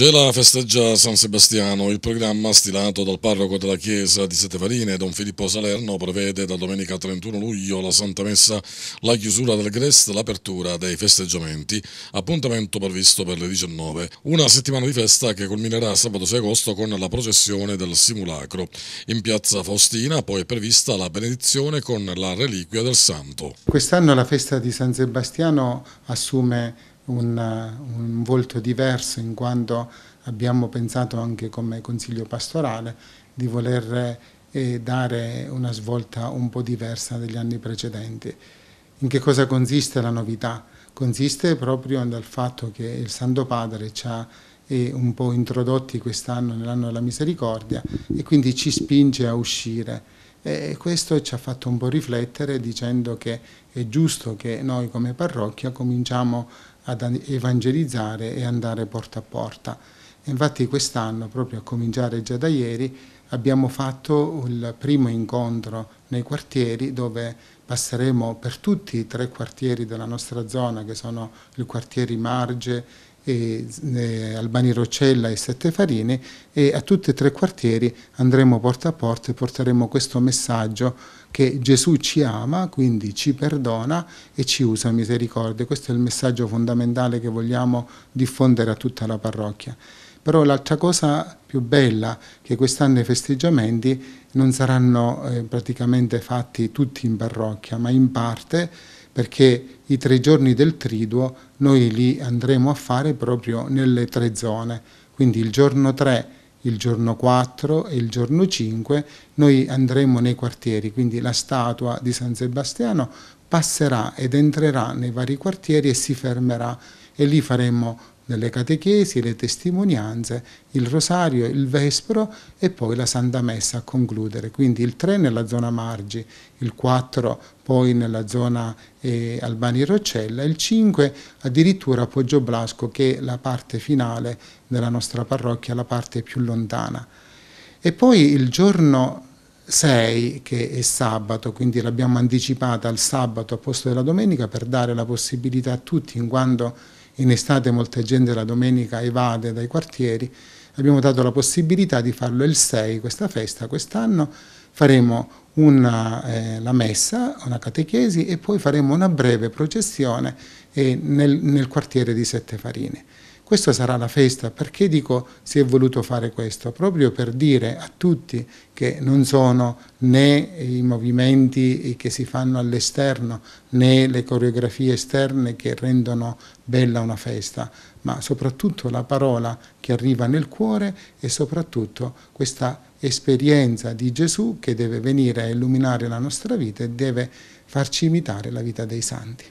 Gela festeggia San Sebastiano. Il programma stilato dal parroco della chiesa di Setevarine, Don Filippo Salerno, prevede da domenica 31 luglio la Santa Messa, la chiusura del Grest, l'apertura dei festeggiamenti. Appuntamento previsto per le 19. Una settimana di festa che culminerà sabato 6 agosto con la processione del simulacro. In piazza Faustina poi è prevista la benedizione con la reliquia del santo. Quest'anno la festa di San Sebastiano assume un, un volto diverso in quanto abbiamo pensato anche come consiglio pastorale di voler eh, dare una svolta un po' diversa degli anni precedenti. In che cosa consiste la novità? Consiste proprio nel fatto che il Santo Padre ci ha eh, un po' introdotti quest'anno nell'anno della misericordia e quindi ci spinge a uscire. E questo ci ha fatto un po' riflettere dicendo che è giusto che noi come parrocchia cominciamo ad evangelizzare e andare porta a porta. Infatti quest'anno, proprio a cominciare già da ieri, abbiamo fatto il primo incontro nei quartieri dove passeremo per tutti i tre quartieri della nostra zona, che sono i quartieri Marge, e, eh, Albani Roccella e Sette Settefarini e a tutti e tre quartieri andremo porta a porta e porteremo questo messaggio che Gesù ci ama, quindi ci perdona e ci usa misericordia. Questo è il messaggio fondamentale che vogliamo diffondere a tutta la parrocchia. Però l'altra cosa più bella è che quest'anno i festeggiamenti non saranno eh, praticamente fatti tutti in parrocchia, ma in parte perché i tre giorni del Triduo noi li andremo a fare proprio nelle tre zone, quindi il giorno 3, il giorno 4 e il giorno 5 noi andremo nei quartieri, quindi la statua di San Sebastiano passerà ed entrerà nei vari quartieri e si fermerà e lì faremo delle catechesi, le testimonianze, il rosario, il vespro e poi la Santa Messa a concludere. Quindi il 3 nella zona Margi, il 4 poi nella zona eh, Albani Roccella, il 5 addirittura a Poggio Blasco che è la parte finale della nostra parrocchia, la parte più lontana. E poi il giorno 6, che è sabato, quindi l'abbiamo anticipata al sabato a posto della domenica per dare la possibilità a tutti, in quanto in estate molta gente la domenica evade dai quartieri, abbiamo dato la possibilità di farlo il 6, questa festa, quest'anno faremo una, eh, la messa, una catechesi e poi faremo una breve processione eh, nel, nel quartiere di Sette Farine. Questa sarà la festa, perché dico si è voluto fare questo? Proprio per dire a tutti che non sono né i movimenti che si fanno all'esterno, né le coreografie esterne che rendono bella una festa, ma soprattutto la parola che arriva nel cuore e soprattutto questa esperienza di Gesù che deve venire a illuminare la nostra vita e deve farci imitare la vita dei santi.